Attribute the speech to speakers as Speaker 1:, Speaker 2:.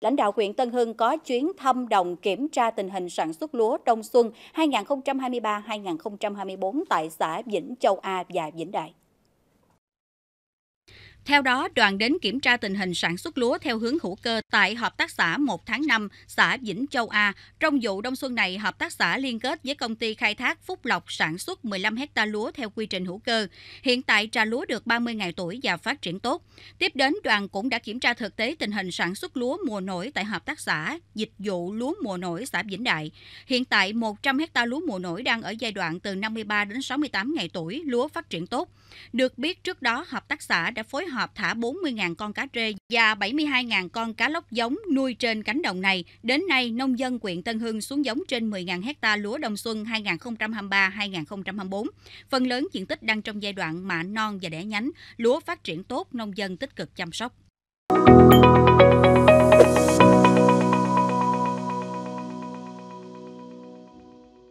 Speaker 1: Lãnh đạo huyện Tân Hưng có chuyến thăm đồng kiểm tra tình hình sản xuất lúa đông xuân 2023-2024 tại xã Vĩnh Châu A và Vĩnh Đại. Theo đó, đoàn đến kiểm tra tình hình sản xuất lúa theo hướng hữu cơ tại Hợp tác xã 1 tháng 5, xã Vĩnh Châu A. Trong vụ đông xuân này, Hợp tác xã liên kết với công ty khai thác Phúc Lộc sản xuất 15 hecta lúa theo quy trình hữu cơ. Hiện tại trà lúa được 30 ngày tuổi và phát triển tốt. Tiếp đến, đoàn cũng đã kiểm tra thực tế tình hình sản xuất lúa mùa nổi tại Hợp tác xã Dịch vụ lúa mùa nổi xã Vĩnh Đại. Hiện tại, 100 hecta lúa mùa nổi đang ở giai đoạn từ 53 đến 68 ngày tuổi, lúa phát triển tốt. Được biết trước đó, Hợp tác xã đã phối hợp hợp thả 40.000 con cá trê và 72.000 con cá lóc giống nuôi trên cánh đồng này. Đến nay, nông dân huyện Tân Hưng xuống giống trên 10.000 hecta lúa đông xuân 2023-2024. Phần lớn diện tích đang trong giai đoạn mạ non và đẻ nhánh, lúa phát triển tốt, nông dân tích cực chăm sóc.